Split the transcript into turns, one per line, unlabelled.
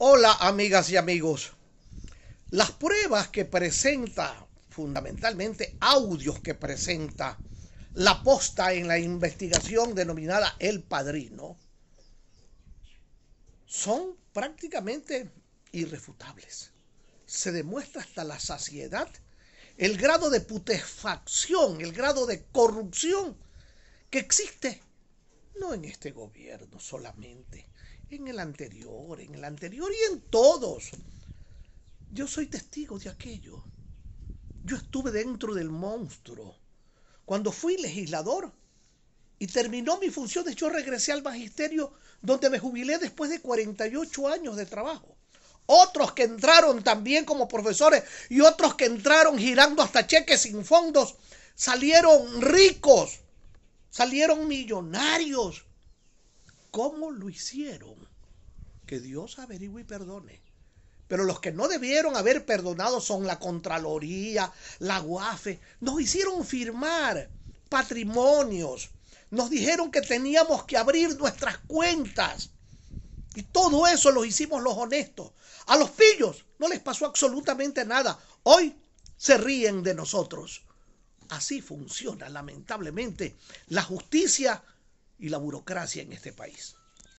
Hola amigas y amigos. Las pruebas que presenta, fundamentalmente audios que presenta la posta en la investigación denominada El Padrino, son prácticamente irrefutables. Se demuestra hasta la saciedad el grado de putefacción, el grado de corrupción que existe, no en este gobierno solamente, en el anterior, en el anterior y en todos. Yo soy testigo de aquello. Yo estuve dentro del monstruo. Cuando fui legislador y terminó mis funciones, yo regresé al magisterio donde me jubilé después de 48 años de trabajo. Otros que entraron también como profesores y otros que entraron girando hasta cheques sin fondos, salieron ricos, salieron millonarios cómo lo hicieron, que Dios averigüe y perdone. Pero los que no debieron haber perdonado son la Contraloría, la UAFE. Nos hicieron firmar patrimonios. Nos dijeron que teníamos que abrir nuestras cuentas. Y todo eso lo hicimos los honestos. A los pillos no les pasó absolutamente nada. Hoy se ríen de nosotros. Así funciona lamentablemente la justicia y la burocracia en este país.